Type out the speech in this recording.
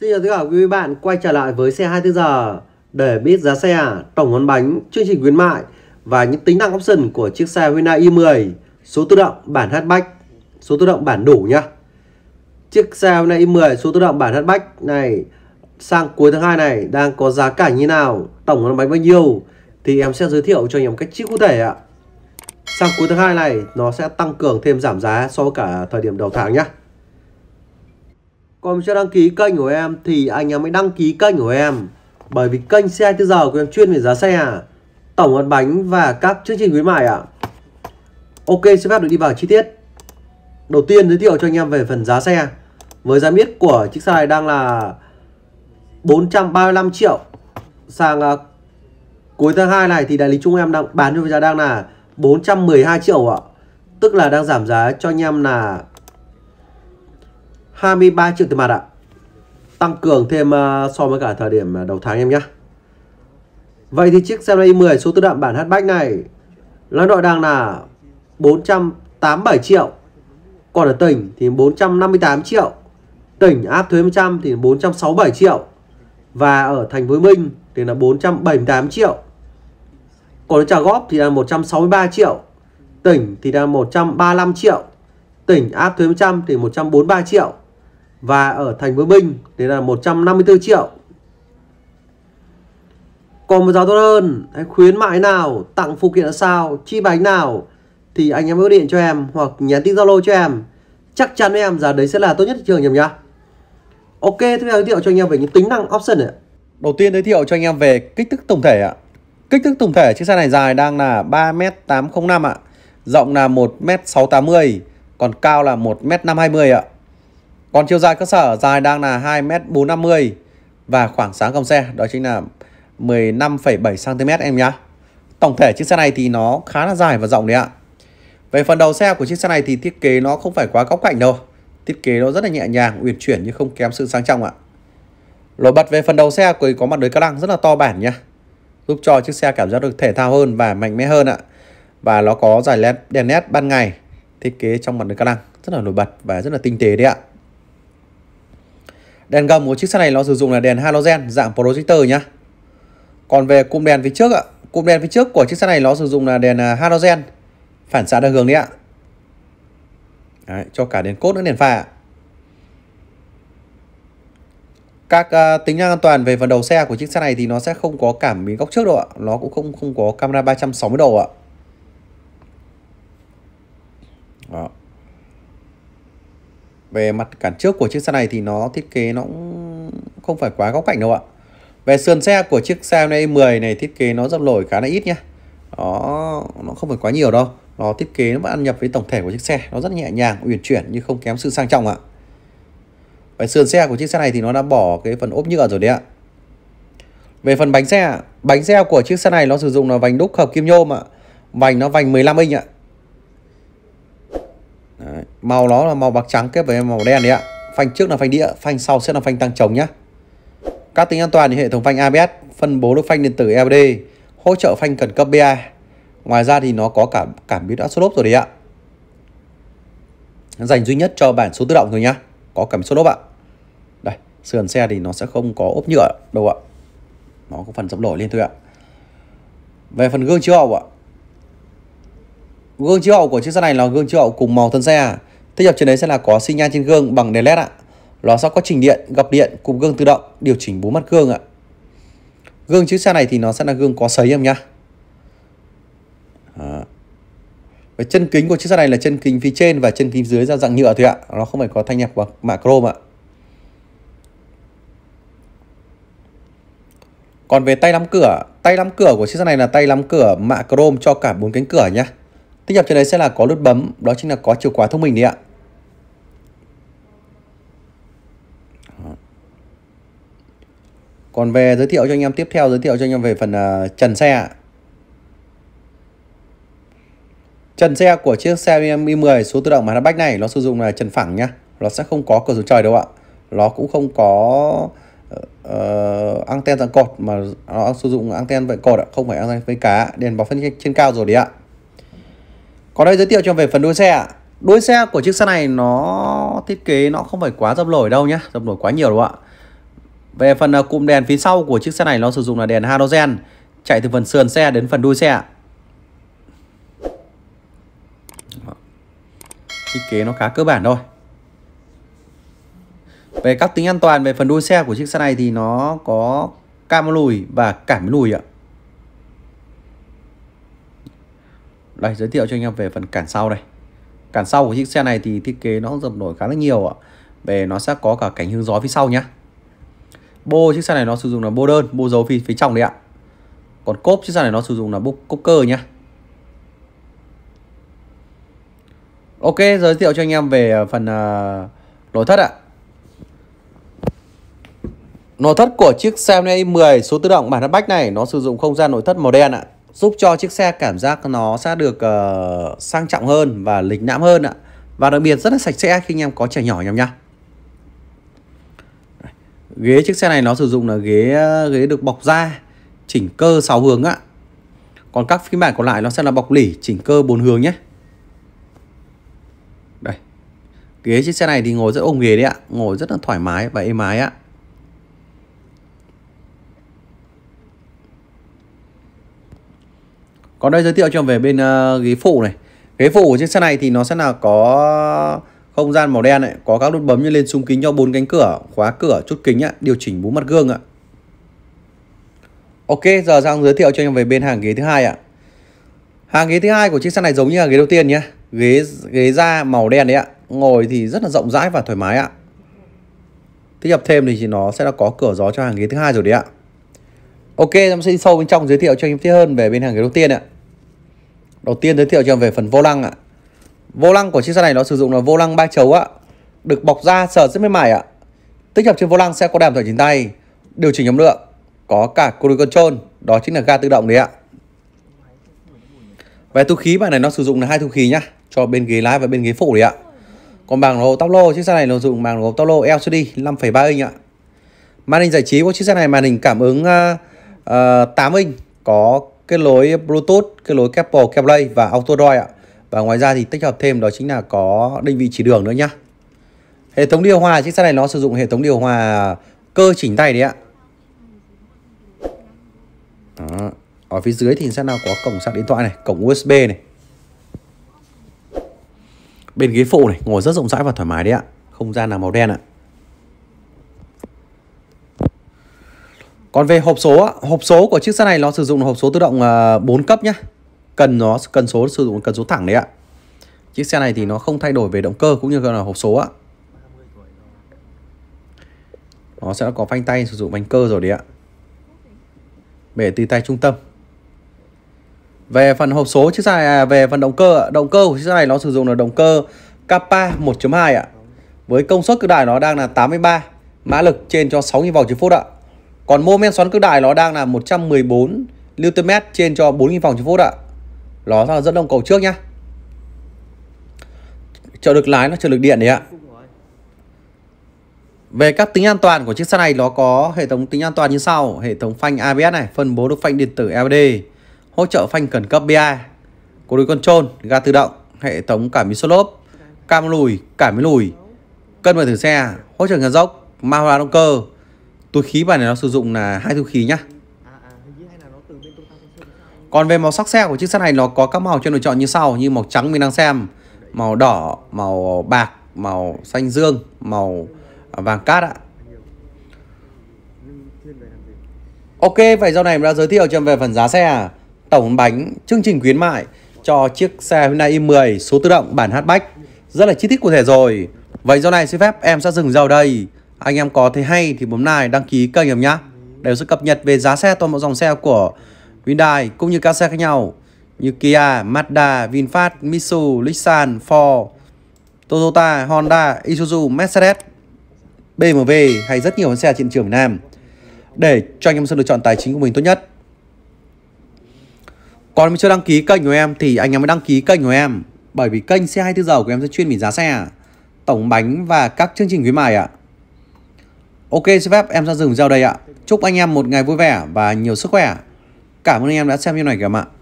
Xin chào tất cả quý vị bạn quay trở lại với xe 24 giờ để biết giá xe, tổng món bánh, chương trình khuyến mại và những tính năng option của chiếc xe Hyundai i10 số tự động bản hatchback, số tự động bản đủ nhá. Chiếc xe Hyundai i10 số tự động bản hatchback này sang cuối tháng 2 này đang có giá cả như nào, tổng món bánh bao nhiêu thì em sẽ giới thiệu cho anh em cách chi cụ thể ạ. Sang cuối tháng 2 này nó sẽ tăng cường thêm giảm giá so với cả thời điểm đầu tháng nhá còn chưa đăng ký kênh của em thì anh em hãy đăng ký kênh của em bởi vì kênh xe tư giờ của em chuyên về giá xe à. tổng hợp bánh và các chương trình khuyến mại ạ ok xin phép được đi vào chi tiết đầu tiên giới thiệu cho anh em về phần giá xe với giá miết của chiếc xe này đang là 435 triệu sang uh, cuối tháng 2 này thì đại lý chúng em đang bán cho giá đang là 412 triệu ạ tức là đang giảm giá cho anh em là 23 triệu tiền mặt ạ. Tăng cường thêm ờ, so với cả thời điểm ờ, đầu tháng em nhé. Vậy thì chiếc xe i10 số tự động bản hatchback này là nội đang là 487 triệu. Còn ở tỉnh thì 458 triệu. Tỉnh áp thuế 100 thì 467 triệu. Và ở thành phố Minh thì là 478 triệu. Còn trả Góp thì là 163 triệu. Tỉnh thì là 135 triệu. Tỉnh áp thuế 100 thì 143 triệu và ở thành phố Bình thì là 154 triệu còn một giá tốt hơn khuyến mại nào tặng phụ kiện là sao chi bánh nào thì anh em gọi điện cho em hoặc nhắn tin zalo cho em chắc chắn em giá đấy sẽ là tốt nhất thị trường nhầm nhá ok thế bây giới thiệu cho anh em về những tính năng option này đầu tiên giới thiệu cho anh em về kích thước tổng thể ạ kích thước tổng thể chiếc xe này dài đang là 3m805 ạ rộng là 1m680 còn cao là 1m520 ạ còn chiều dài cơ sở dài đang là 2m450 và khoảng sáng gầm xe đó chính là 15,7cm em nhá. Tổng thể chiếc xe này thì nó khá là dài và rộng đấy ạ. Về phần đầu xe của chiếc xe này thì thiết kế nó không phải quá góc cạnh đâu. Thiết kế nó rất là nhẹ nhàng, uyển chuyển nhưng không kém sự sang trọng ạ. Nổi bật về phần đầu xe của có mặt lưới ca lăng rất là to bản nhá. Giúp cho chiếc xe cảm giác được thể thao hơn và mạnh mẽ hơn ạ. Và nó có giải led đèn led ban ngày, thiết kế trong mặt lưới ca lăng rất là nổi bật và rất là tinh tế đấy ạ. Đèn gầm của chiếc xe này nó sử dụng là đèn halogen dạng projector nhá. Còn về cụm đèn phía trước ạ, cụm đèn phía trước của chiếc xe này nó sử dụng là đèn à, halogen phản xạ đa hướng đấy ạ. Đấy, cho cả đèn cốt lẫn đèn pha ạ. Các uh, tính năng an toàn về phần đầu xe của chiếc xe này thì nó sẽ không có cảm biến góc trước đâu ạ, nó cũng không không có camera 360 độ ạ. Đó về mặt cản trước của chiếc xe này thì nó thiết kế nó cũng không phải quá góc cạnh đâu ạ về sườn xe của chiếc xe này 10 e này thiết kế nó dập nổi khá là ít nhá đó nó không phải quá nhiều đâu nó thiết kế nó ăn nhập với tổng thể của chiếc xe nó rất nhẹ nhàng uyển chuyển nhưng không kém sự sang trọng ạ về sườn xe của chiếc xe này thì nó đã bỏ cái phần ốp nhựa rồi đấy ạ về phần bánh xe bánh xe của chiếc xe này nó sử dụng là vành đúc hợp kim nhôm ạ vành nó vành 15 inch ạ màu nó là màu bạc trắng kết với màu đen đấy ạ phanh trước là phanh đĩa phanh sau sẽ là phanh tăng trồng nhá. các tính an toàn thì hệ thống phanh ABS phân bố được phanh điện tử LD, e hỗ trợ phanh cần cấp BA ngoài ra thì nó có cả cảm biến áp số lốp rồi đấy ạ dành duy nhất cho bản số tự động thôi nhá có cảm biến số lốp ạ đây sườn xe thì nó sẽ không có ốp nhựa đâu ạ nó có phần dập nổi lên thôi ạ về phần gương chiếu hậu ạ gương chiếu hậu của chiếc xe này là gương chiếu hậu cùng màu thân xe à. Tích hợp trên đấy sẽ là có sinh nhan trên gương bằng đèn led ạ. Lò xo có trình điện, gập điện, cụm gương tự động, điều chỉnh bố mặt gương ạ. Gương chiếc xe này thì nó sẽ là gương có sấy em nhá. À. Và chân kính của chiếc xe này là chân kính phía trên và chân kính dưới ra dạng nhựa thôi ạ. Nó không phải có thanh nhạc bằng mạ chrome ạ. Còn về tay nắm cửa, tay nắm cửa của chiếc xe này là tay nắm cửa mạ chrome cho cả bốn cánh cửa nhá. Tích hợp trên đấy sẽ là có nút bấm, đó chính là có chìa khóa thông minh đấy ạ. còn về giới thiệu cho anh em tiếp theo giới thiệu cho anh em về phần uh, trần xe trần xe của chiếc xe i10 số tự động mà hatchback này nó sử dụng là trần phẳng nhá nó sẽ không có cửa sổ trời đâu ạ nó cũng không có uh, anten dạng cột mà nó sử dụng anten vậy cột ạ không phải anten với cá đèn báo phân trên cao rồi đấy ạ còn đây giới thiệu cho về phần đuôi xe ạ đuôi xe của chiếc xe này nó thiết kế nó không phải quá dập nổi đâu nhá dập nổi quá nhiều đâu ạ về phần à, cụm đèn phía sau của chiếc xe này nó sử dụng là đèn halogen chạy từ phần sườn xe đến phần đuôi xe. Thiết kế nó khá cơ bản thôi. Về các tính an toàn về phần đuôi xe của chiếc xe này thì nó có cam lùi và cảm lùi ạ. Đây giới thiệu cho anh em về phần cản sau đây. Cản sau của chiếc xe này thì thiết kế nó dập nổi khá là nhiều ạ. Về nó sẽ có cả cảnh hướng gió phía sau nhé bô chiếc xe này nó sử dụng là bô đơn bô dấu phía, phía trong đấy ạ còn cốp chiếc xe này nó sử dụng là bô cốp cơ nhá ok giới thiệu cho anh em về ờ, phần uh, nội thất ạ nội thất của chiếc xe này 10 số tự động bản hatchback này nó sử dụng không gian nội thất màu đen ạ giúp cho chiếc xe cảm giác nó sẽ được uh, sang trọng hơn và lịch lãm hơn ạ và đặc biệt rất là sạch sẽ khi anh em có trẻ nhỏ anh em nhá ghế chiếc xe này nó sử dụng là ghế ờ, ghế được bọc da chỉnh cơ 6 hướng ạ còn các phiên bản còn lại nó sẽ là bọc lỉ chỉnh cơ 4 hướng nhé đây ghế chiếc xe này thì ngồi rất ôm ghế đấy ạ ngồi rất là thoải mái và êm ái ạ còn đây giới thiệu cho về bên uh, ghế phụ này ghế phụ của chiếc xe này thì nó sẽ là có không gian màu đen ấy, có các nút bấm như lên súng kính cho bốn cánh cửa khóa cửa chốt kính ấy, điều chỉnh bốn mặt gương ạ ok giờ sang giới thiệu cho em về bên hàng ghế thứ hai ạ hàng ghế thứ hai của chiếc xe này giống như là ghế đầu tiên nhé ghế ghế da màu đen đấy ạ ngồi thì rất là rộng rãi và thoải mái ạ tích hợp thêm thì nó sẽ là có cửa gió cho hàng ghế thứ hai rồi đấy ạ ok em sẽ đi sâu bên trong giới thiệu cho em tiếp hơn về bên hàng ghế đầu tiên ạ đầu tiên giới thiệu cho em về phần vô lăng ạ Vô lăng của chiếc xe này nó sử dụng là vô lăng ba chấu ạ, được bọc da sờ rất mềm mại ạ. Tích hợp trên vô lăng sẽ có đàm thổi chỉnh tay, điều chỉnh âm lượng, có cả cruise control, đó chính là ga tự động đấy ạ. Về thu khí bạn này nó sử dụng là hai thu khí nhá, cho bên ghế lái và bên ghế phụ đấy ạ. Còn bảng hộp táp lô chiếc xe này nó dùng bảng hộp táp lô LCD 5,3 inch ạ. Màn hình giải trí của chiếc xe này màn hình cảm ứng uh, uh, 8 inch, có kết nối Bluetooth, kết nối Apple CarPlay và AutoDroid ạ và ngoài ra thì tích hợp thêm đó chính là có định vị chỉ đường nữa nhá hệ thống điều hòa chiếc xe này nó sử dụng hệ thống điều hòa cơ chỉnh tay đấy ạ đó. ở phía dưới thì sẽ nào có cổng sạc điện thoại này cổng USB này bên ghế phụ này ngồi rất rộng rãi và thoải mái đấy ạ không gian là màu đen ạ còn về hộp số hộp số của chiếc xe này nó sử dụng hộp số tự động 4 à, cấp nhé cần nó cần số sử dụng cần số thẳng đấy ạ chiếc xe này thì nó không thay đổi về động cơ cũng như là hộp số ạ nó sẽ có phanh tay sử dụng bánh cơ rồi đấy ạ bể từ tay trung tâm về phần hộp số chiếc xe này à, về phần động cơ động cơ của chiếc xe này nó sử dụng là động cơ Kappa 1.2 ạ với công suất cực đại nó đang là 83 mã lực trên cho 6.000 vòng trên phút ạ còn mô men xoắn cực đại nó đang là 114 Nm trên cho 4.000 vòng trên phút ạ ló ra là dẫn đông cầu trước nhá trợ được lái nó trợ được điện đấy ạ về các tính an toàn của chiếc xe này nó có hệ thống tính an toàn như sau hệ thống phanh ABS này phân bố được phanh điện tử LED hỗ trợ phanh khẩn cấp BA có đuôi control ga tự động hệ thống cảm biến số lốp cam lùi cảm biến lùi cân bằng thử xe hỗ trợ ngàn dốc ma hoa động cơ túi khí bài này nó sử dụng là hai túi khí nhá còn về màu sắc xe của chiếc xe này nó có các màu cho lựa chọn như sau như màu trắng mình đang xem, màu đỏ, màu bạc, màu xanh dương, màu vàng cát ạ. Ok, vậy sau này mình đã giới thiệu cho em về phần giá xe, tổng bánh, chương trình khuyến mại cho chiếc xe Hyundai i10 số tự động bản hatchback. Rất là chi tiết cụ thể rồi. Vậy sau này xin phép em sẽ dừng vào đây. Anh em có thấy hay thì bấm like đăng ký kênh em nhé. Để sự cập nhật về giá xe toàn bộ dòng xe của Hyundai cũng như các xe khác nhau như Kia, Mazda, VinFast, Mitsubishi, Nissan, Ford, Toyota, Honda, Isuzu, Mercedes, BMW hay rất nhiều xe trên trường Việt Nam để cho anh em Sơn lựa chọn tài chính của mình tốt nhất. Còn chưa đăng ký kênh của em thì anh em mới đăng ký kênh của em bởi vì kênh xe 24 giờ của em sẽ chuyên về giá xe, tổng bánh và các chương trình khuyến mại ạ. Ok, xin phép em ra dừng video đây ạ. Chúc anh em một ngày vui vẻ và nhiều sức khỏe. Cảm ơn anh em đã xem video này các bạn